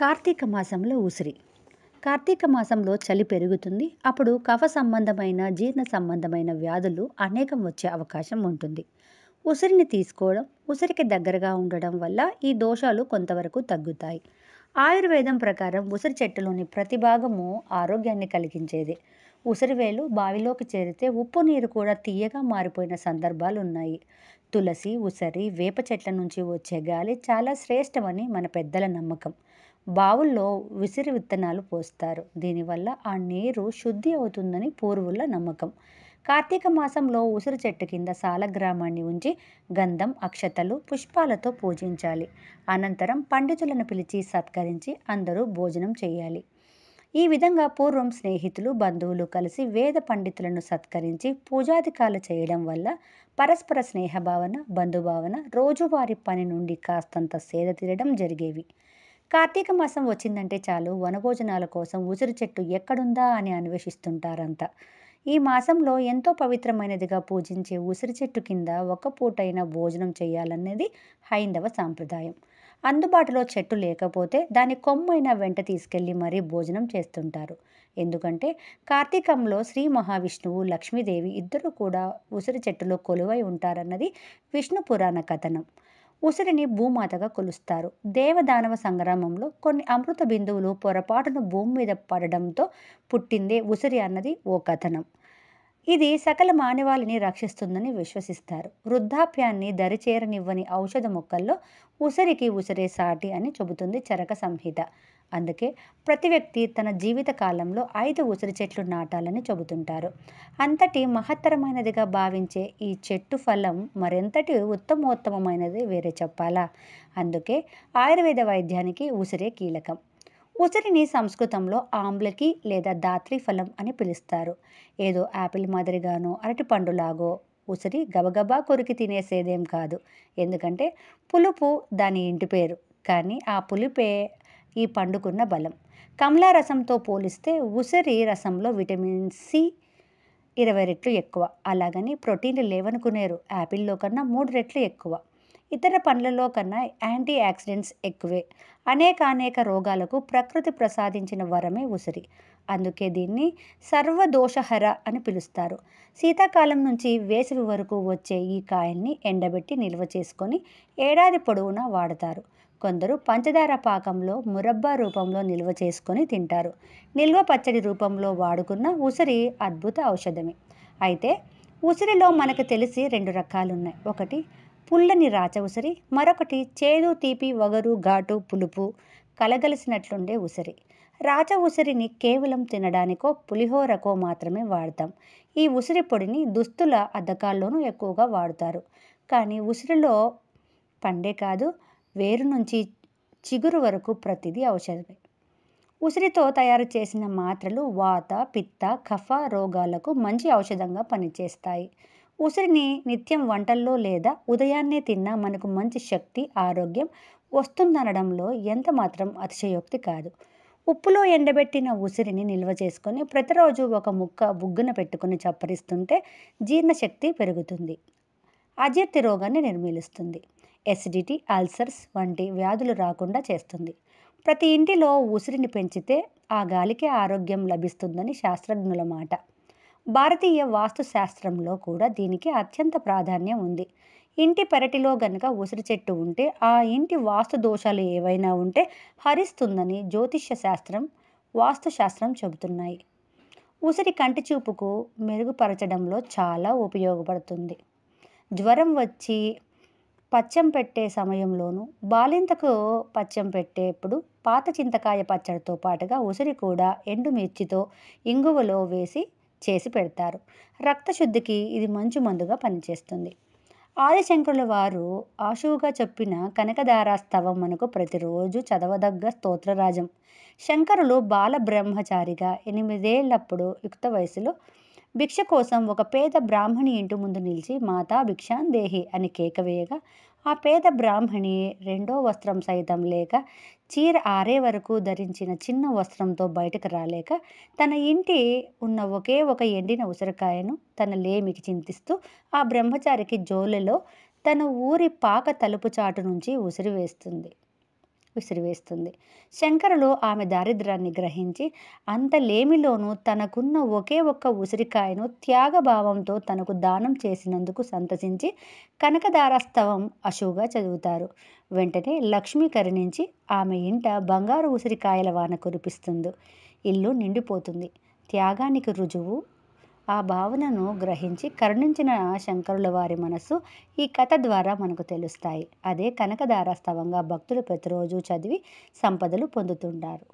కార్తీక మాసంలో ఉసిరి కార్తీక మాసంలో చలి పెరుగుతుంది అప్పుడు కఫ సంబంధమైన జీర్ణ సంబంధమైన వ్యాధులు అనేకం వచ్చే అవకాశం ఉంటుంది ఉసిరిని తీసుకోవడం ఉసిరికి దగ్గరగా ఉండడం వల్ల ఈ దోషాలు కొంతవరకు తగ్గుతాయి ఆయుర్వేదం ప్రకారం ఉసిరి చెట్టులోని ప్రతి భాగము ఆరోగ్యాన్ని కలిగించేది ఉసిరివేలు బావిలోకి చేరితే ఉప్పు నీరు కూడా తీయగా మారిపోయిన సందర్భాలు ఉన్నాయి తులసి ఉసిరి వేప చెట్ల నుంచి వచ్చే గాలి చాలా శ్రేష్టమని మన పెద్దల నమ్మకం బావుల్లో విసిరి విత్తనాలు పోస్తారు దీనివల్ల ఆ నీరు శుద్ధి అవుతుందని పూర్వుల నమ్మకం కార్తీక మాసంలో ఉసిరి చెట్టు కింద సాలగ్రామాన్ని ఉంచి గంధం అక్షతలు పుష్పాలతో పూజించాలి అనంతరం పండితులను పిలిచి సత్కరించి అందరూ భోజనం చేయాలి ఈ విధంగా పూర్వం స్నేహితులు బంధువులు కలిసి వేద పండితులను సత్కరించి పూజాధికాలు చేయడం వల్ల పరస్పర స్నేహభావన బంధుభావన రోజువారి పని నుండి కాస్తంత సేద తీరడం జరిగేవి కార్తీక మాసం వచ్చిందంటే చాలు వనభోజనాల కోసం ఉసిరి చెట్టు ఎక్కడుందా అని అన్వేషిస్తుంటారంతా ఈ మాసంలో ఎంతో పవిత్రమైనదిగా పూజించే ఉసిరి చెట్టు కింద ఒక పూటైనా భోజనం చేయాలనేది హైందవ సాంప్రదాయం అందుబాటులో చెట్టు లేకపోతే దాని కొమ్మైన వెంట తీసుకెళ్లి మరీ భోజనం చేస్తుంటారు ఎందుకంటే కార్తీకంలో శ్రీ మహావిష్ణువు లక్ష్మీదేవి ఇద్దరు కూడా ఉసిరి చెట్టులో కొలువై ఉంటారన్నది విష్ణు పురాణ కథనం ఉసిరిని భూమాతగా కొలుస్తారు దేవదానవ సంగ్రామంలో కొన్ని అమృత బిందువులు పొరపాటున భూమి మీద పడడంతో పుట్టిందే ఉసిరి అన్నది ఓ కథనం ఇది సకల మానవాళిని రక్షిస్తుందని విశ్వసిస్తారు వృద్ధాప్యాన్ని దరిచేరనివ్వని ఔషధ మొక్కల్లో ఉసిరికి ఉసిరే సాటి అని చెబుతుంది చరక సంహిత అందుకే ప్రతి వ్యక్తి తన జీవిత కాలంలో ఐదు ఉసిరి చెట్లు నాటాలని చెబుతుంటారు అంతటి మహత్తరమైనదిగా భావించే ఈ చెట్టు ఫలం మరెంతటి ఉత్తమోత్తమమైనది వేరే చెప్పాలా అందుకే ఆయుర్వేద వైద్యానికి ఉసిరే కీలకం ఉసిరిని సంస్కృతంలో ఆమ్లకి లేదా దాత్రి ఫలం అని పిలుస్తారు ఏదో యాపిల్ మాదిరిగానో పండులాగో ఉసిరి గబగబా కొరికి తినేసేదేం కాదు ఎందుకంటే పులుపు దాని ఇంటి పేరు కానీ ఆ పులిపే ఈ పండుకున్న బలం కమలా రసంతో పోలిస్తే ఉసిరి రసంలో విటమిన్ సి ఇరవై రెట్లు ఎక్కువ అలాగని ప్రోటీన్లు లేవనుకునేరు యాపిల్లో కన్నా మూడు రెట్లు ఎక్కువ ఇతర పండ్లలో కన్నా యాంటీ ఆక్సిడెంట్స్ ఎక్కువే అనేక అనేక రోగాలకు ప్రకృతి ప్రసాదించిన వరమే ఉసిరి అందుకే దీన్ని సర్వదోషహర అని పిలుస్తారు శీతాకాలం నుంచి వేసవి వరకు వచ్చే ఈ కాయల్ని ఎండబెట్టి నిల్వ చేసుకొని ఏడాది పొడవునా వాడతారు కొందరు పంచదార పాకంలో మురబ్బా రూపంలో నిల్వ చేసుకొని తింటారు నిల్వ పచ్చడి రూపంలో వాడుకున్న ఉసిరి అద్భుత ఔషధమే అయితే ఉసిరిలో మనకు తెలిసి రెండు రకాలున్నాయి ఒకటి పుల్లని రాచ ఉసిరి మరొకటి చేదు తీపి వగరు ఘాటు పులుపు కలగలిసినట్లుండే ఉసిరి రాచ ఉసిరిని కేవలం తినడానికో పులిహోరకో మాత్రమే వాడతాం ఈ ఉసిరి పొడిని దుస్తుల అద్దకాల్లోనూ ఎక్కువగా వాడుతారు కానీ ఉసిరిలో పండే కాదు వేరు నుంచి చిగురు వరకు ప్రతిదీ ఔషధమే ఉసిరితో తయారు చేసిన మాత్రలు వాత పిత్త కఫ రోగాలకు మంచి ఔషధంగా పనిచేస్తాయి ఉసిరిని నిత్యం వంటల్లో లేదా ఉదయాన్నే తిన్నా మనకు మంచి శక్తి ఆరోగ్యం వస్తుందనడంలో ఎంత మాత్రం అతిశయోక్తి కాదు ఉప్పులో ఎండబెట్టిన ఉసిరిని నిల్వ చేసుకొని ప్రతిరోజు ఒక ముక్క బుగ్గున పెట్టుకుని చప్పరిస్తుంటే జీర్ణశక్తి పెరుగుతుంది అజీర్తి రోగాన్ని నిర్మూలిస్తుంది ఎసిడిటీ అల్సర్స్ వంటి వ్యాధులు రాకుండా చేస్తుంది ప్రతి ఇంటిలో ఉసిరిని పెంచితే ఆ గాలికే ఆరోగ్యం లభిస్తుందని శాస్త్రజ్ఞుల మాట భారతీయ వాస్తుశాస్త్రంలో కూడా దీనికి అత్యంత ప్రాధాన్యం ఉంది ఇంటి పెరటిలో గనక ఉసిరి చెట్టు ఉంటే ఆ ఇంటి వాస్తు దోషాలు ఏవైనా ఉంటే హరిస్తుందని జ్యోతిష్య శాస్త్రం వాస్తుశాస్త్రం చెబుతున్నాయి ఉసిరి కంటి చూపుకు మెరుగుపరచడంలో చాలా ఉపయోగపడుతుంది జ్వరం వచ్చి పచ్చం పెట్టే సమయంలోనూ బాలింతకు పచ్చం పెట్టేప్పుడు పాత చింతకాయ పచ్చడితో పాటుగా ఉసిరి కూడా ఎండుమిర్చితో ఇంగువలో వేసి చేసి పెడతారు రక్తశుద్ధికి ఇది మంచు మందుగా పనిచేస్తుంది ఆదిశంకరుల వారు ఆశువుగా చెప్పిన కనకదారాస్తవం మనకు ప్రతిరోజు చదవదగ్గ స్తోత్రరాజం శంకరులు బాల బ్రహ్మచారిగా ఎనిమిదేళ్లప్పుడు యుక్త వయసులో భిక్ష కోసం ఒక పేద బ్రాహ్మణి ఇంటి ముందు నిలిచి మాతా భిక్షాందేహి అని కేకవేయగా ఆ పేద బ్రాహ్మణి రెండో వస్త్రం సైతం లేక చీర ఆరే వరకు ధరించిన చిన్న వస్త్రంతో బయటకు రాలేక తన ఇంటి ఉన్న ఒకే ఒక ఎండిన ఉసిరికాయను తన లేమికి చింతిస్తూ ఆ బ్రహ్మచారికి జోలెలో తన ఊరి పాక తలుపు చాటు నుంచి ఉసిరి వేస్తుంది విసిరివేస్తుంది శంకరులు ఆమె దారిద్రాన్ని గ్రహించి అంతలేమిలోనూ తనకున్న ఒకే ఒక్క ఉసిరికాయను త్యాగభావంతో తనకు దానం చేసినందుకు సంతసించి కనకదారాస్తవం అశువుగా చదువుతారు వెంటనే లక్ష్మి కరుణించి ఆమె ఇంట బంగారు ఉసిరికాయల వాన కురిపిస్తుంది ఇల్లు నిండిపోతుంది త్యాగానికి రుజువు ఆ భావనను గ్రహించి కరుణించిన శంకరుల వారి మనసు ఈ కథ ద్వారా మనకు తెలుస్తాయి అదే కనకదార భక్తులు ప్రతిరోజు చదివి సంపదలు పొందుతుంటారు